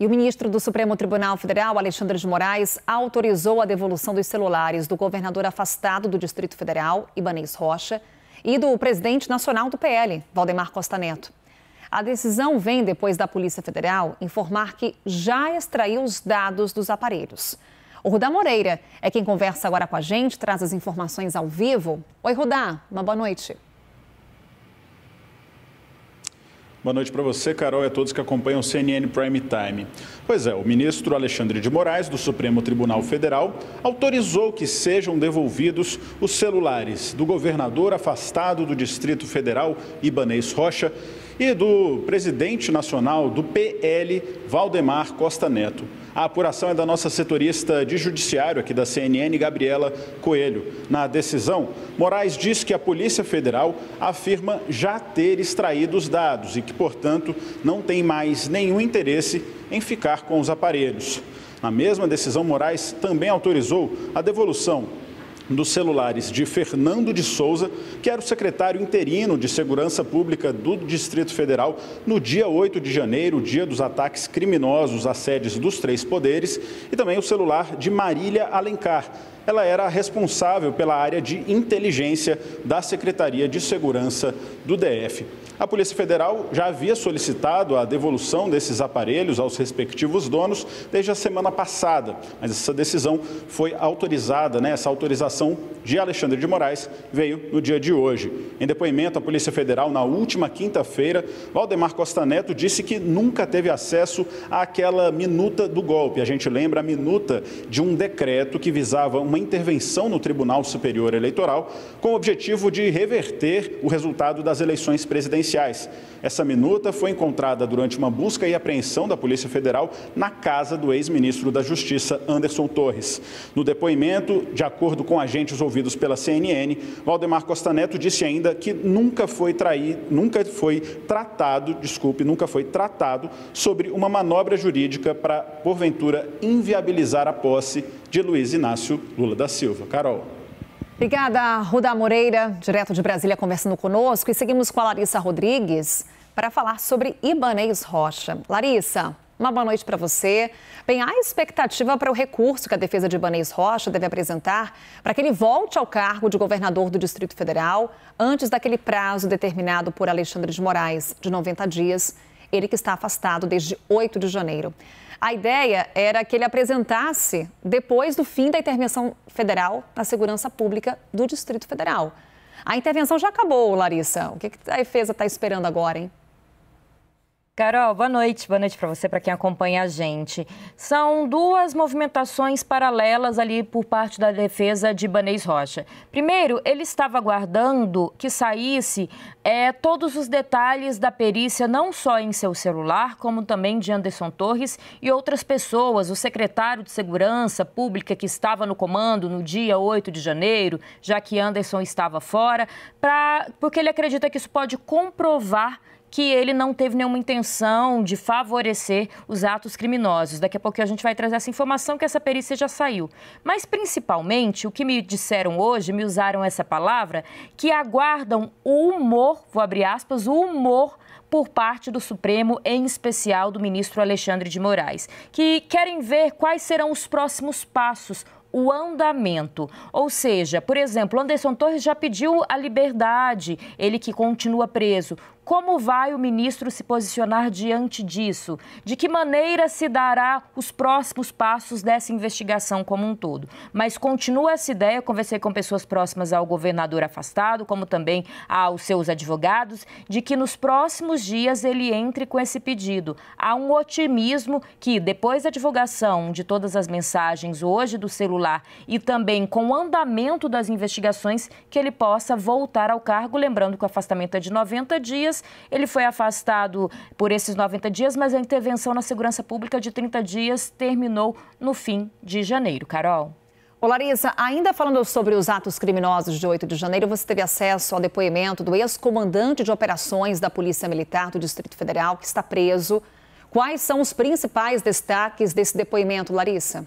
E o ministro do Supremo Tribunal Federal, Alexandre de Moraes, autorizou a devolução dos celulares do governador afastado do Distrito Federal, Ibanês Rocha, e do presidente nacional do PL, Valdemar Costa Neto. A decisão vem depois da Polícia Federal informar que já extraiu os dados dos aparelhos. O Rudá Moreira é quem conversa agora com a gente, traz as informações ao vivo. Oi, Rudá, uma boa noite. Boa noite para você, Carol, e a todos que acompanham o CNN Prime Time. Pois é, o ministro Alexandre de Moraes, do Supremo Tribunal Federal, autorizou que sejam devolvidos os celulares do governador afastado do Distrito Federal, Ibanês Rocha, e do presidente nacional do PL, Valdemar Costa Neto. A apuração é da nossa setorista de judiciário aqui da CNN, Gabriela Coelho. Na decisão, Moraes diz que a Polícia Federal afirma já ter extraído os dados e que, portanto, não tem mais nenhum interesse em ficar com os aparelhos. Na mesma decisão, Moraes também autorizou a devolução dos celulares de Fernando de Souza, que era o secretário interino de Segurança Pública do Distrito Federal, no dia 8 de janeiro, dia dos ataques criminosos às sedes dos três poderes, e também o celular de Marília Alencar ela era a responsável pela área de inteligência da Secretaria de Segurança do DF. A Polícia Federal já havia solicitado a devolução desses aparelhos aos respectivos donos desde a semana passada, mas essa decisão foi autorizada, né? essa autorização de Alexandre de Moraes veio no dia de hoje. Em depoimento à Polícia Federal na última quinta-feira, Valdemar Costa Neto disse que nunca teve acesso àquela minuta do golpe. A gente lembra a minuta de um decreto que visava uma intervenção no Tribunal Superior Eleitoral com o objetivo de reverter o resultado das eleições presidenciais. Essa minuta foi encontrada durante uma busca e apreensão da Polícia Federal na casa do ex-ministro da Justiça, Anderson Torres. No depoimento, de acordo com agentes ouvidos pela CNN, Valdemar Costa Neto disse ainda que nunca foi traído, nunca foi tratado, desculpe, nunca foi tratado sobre uma manobra jurídica para porventura inviabilizar a posse de Luiz Inácio Lula da Silva. Carol. Obrigada, Ruda Moreira, direto de Brasília, conversando conosco. E seguimos com a Larissa Rodrigues para falar sobre Ibanez Rocha. Larissa, uma boa noite para você. Bem, há expectativa para o recurso que a defesa de Ibanez Rocha deve apresentar para que ele volte ao cargo de governador do Distrito Federal antes daquele prazo determinado por Alexandre de Moraes, de 90 dias, ele que está afastado desde 8 de janeiro. A ideia era que ele apresentasse depois do fim da intervenção federal na segurança pública do Distrito Federal. A intervenção já acabou, Larissa. O que, que a defesa está esperando agora, hein? Carol, boa noite. Boa noite para você, para quem acompanha a gente. São duas movimentações paralelas ali por parte da defesa de Ibanez Rocha. Primeiro, ele estava aguardando que saísse é, todos os detalhes da perícia, não só em seu celular, como também de Anderson Torres e outras pessoas. O secretário de Segurança Pública que estava no comando no dia 8 de janeiro, já que Anderson estava fora, pra, porque ele acredita que isso pode comprovar que ele não teve nenhuma intenção de favorecer os atos criminosos. Daqui a pouco a gente vai trazer essa informação que essa perícia já saiu. Mas principalmente o que me disseram hoje, me usaram essa palavra, que aguardam o humor, vou abrir aspas, o humor por parte do Supremo, em especial do ministro Alexandre de Moraes, que querem ver quais serão os próximos passos, o andamento. Ou seja, por exemplo, Anderson Torres já pediu a liberdade, ele que continua preso. Como vai o ministro se posicionar diante disso? De que maneira se dará os próximos passos dessa investigação como um todo? Mas continua essa ideia, eu conversei com pessoas próximas ao governador afastado, como também aos seus advogados, de que nos próximos dias ele entre com esse pedido. Há um otimismo que, depois da divulgação de todas as mensagens hoje do celular e também com o andamento das investigações, que ele possa voltar ao cargo, lembrando que o afastamento é de 90 dias dias. Ele foi afastado por esses 90 dias, mas a intervenção na segurança pública de 30 dias terminou no fim de janeiro. Carol. Ô Larissa, ainda falando sobre os atos criminosos de 8 de janeiro, você teve acesso ao depoimento do ex-comandante de operações da Polícia Militar do Distrito Federal, que está preso. Quais são os principais destaques desse depoimento, Larissa?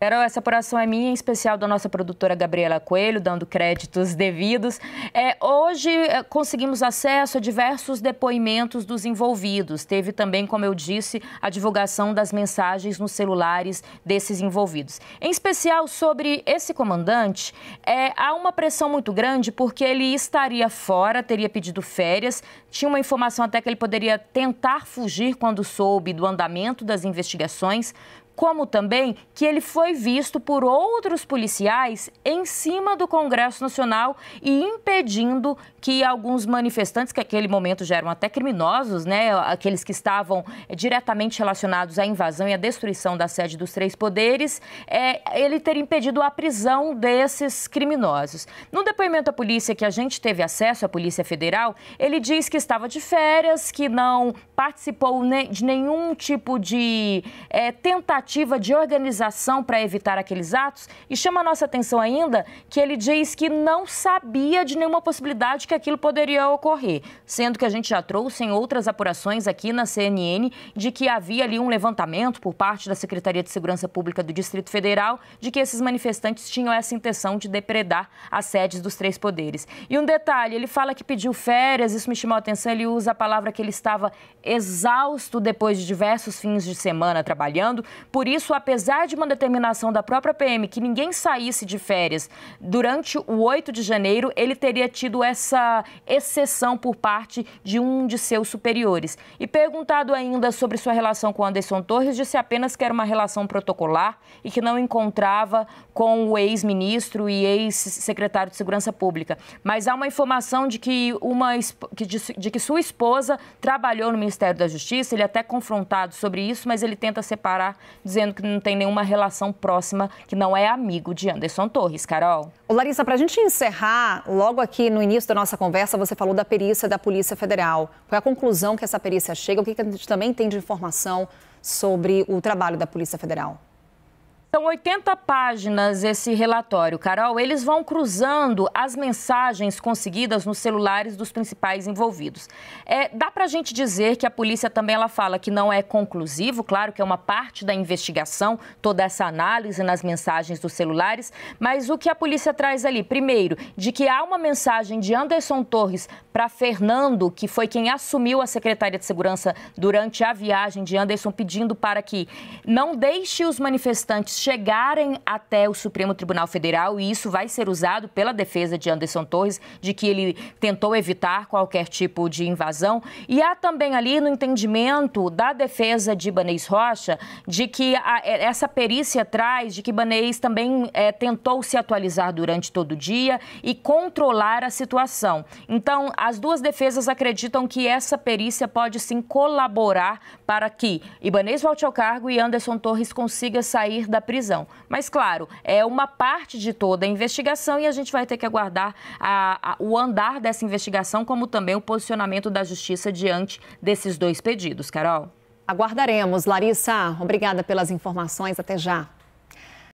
Carol, essa apuração é minha, em especial da nossa produtora Gabriela Coelho, dando créditos devidos. É, hoje é, conseguimos acesso a diversos depoimentos dos envolvidos. Teve também, como eu disse, a divulgação das mensagens nos celulares desses envolvidos. Em especial sobre esse comandante, é, há uma pressão muito grande porque ele estaria fora, teria pedido férias. Tinha uma informação até que ele poderia tentar fugir quando soube do andamento das investigações como também que ele foi visto por outros policiais em cima do Congresso Nacional e impedindo que alguns manifestantes, que naquele momento já eram até criminosos, né, aqueles que estavam diretamente relacionados à invasão e à destruição da sede dos três poderes, é, ele ter impedido a prisão desses criminosos. No depoimento à polícia que a gente teve acesso, à Polícia Federal, ele diz que estava de férias, que não participou de nenhum tipo de é, tentativa tentativa de organização para evitar aqueles atos. E chama a nossa atenção ainda que ele diz que não sabia de nenhuma possibilidade que aquilo poderia ocorrer, sendo que a gente já trouxe em outras apurações aqui na CNN de que havia ali um levantamento por parte da Secretaria de Segurança Pública do Distrito Federal de que esses manifestantes tinham essa intenção de depredar as sedes dos três poderes. E um detalhe, ele fala que pediu férias, isso me chamou a atenção, ele usa a palavra que ele estava exausto depois de diversos fins de semana trabalhando, por isso, apesar de uma determinação da própria PM que ninguém saísse de férias durante o 8 de janeiro, ele teria tido essa exceção por parte de um de seus superiores. E perguntado ainda sobre sua relação com Anderson Torres, disse apenas que era uma relação protocolar e que não encontrava com o ex-ministro e ex-secretário de Segurança Pública. Mas há uma informação de que, uma, de que sua esposa trabalhou no Ministério da Justiça, ele é até confrontado sobre isso, mas ele tenta separar dizendo que não tem nenhuma relação próxima, que não é amigo de Anderson Torres, Carol. Ô Larissa, para a gente encerrar, logo aqui no início da nossa conversa, você falou da perícia da Polícia Federal. Qual é a conclusão que essa perícia chega? O que, que a gente também tem de informação sobre o trabalho da Polícia Federal? São então, 80 páginas esse relatório, Carol. Eles vão cruzando as mensagens conseguidas nos celulares dos principais envolvidos. É, dá para a gente dizer que a polícia também ela fala que não é conclusivo, claro que é uma parte da investigação, toda essa análise nas mensagens dos celulares, mas o que a polícia traz ali? Primeiro, de que há uma mensagem de Anderson Torres para Fernando, que foi quem assumiu a Secretaria de Segurança durante a viagem de Anderson, pedindo para que não deixe os manifestantes chegarem até o Supremo Tribunal Federal, e isso vai ser usado pela defesa de Anderson Torres, de que ele tentou evitar qualquer tipo de invasão. E há também ali no entendimento da defesa de Ibanez Rocha, de que a, é, essa perícia traz de que Ibanez também é, tentou se atualizar durante todo o dia e controlar a situação. Então, as duas defesas acreditam que essa perícia pode sim colaborar para que Ibanez volte ao cargo e Anderson Torres consiga sair da prisão. Mas, claro, é uma parte de toda a investigação e a gente vai ter que aguardar a, a, o andar dessa investigação, como também o posicionamento da Justiça diante desses dois pedidos. Carol? Aguardaremos. Larissa, obrigada pelas informações. Até já.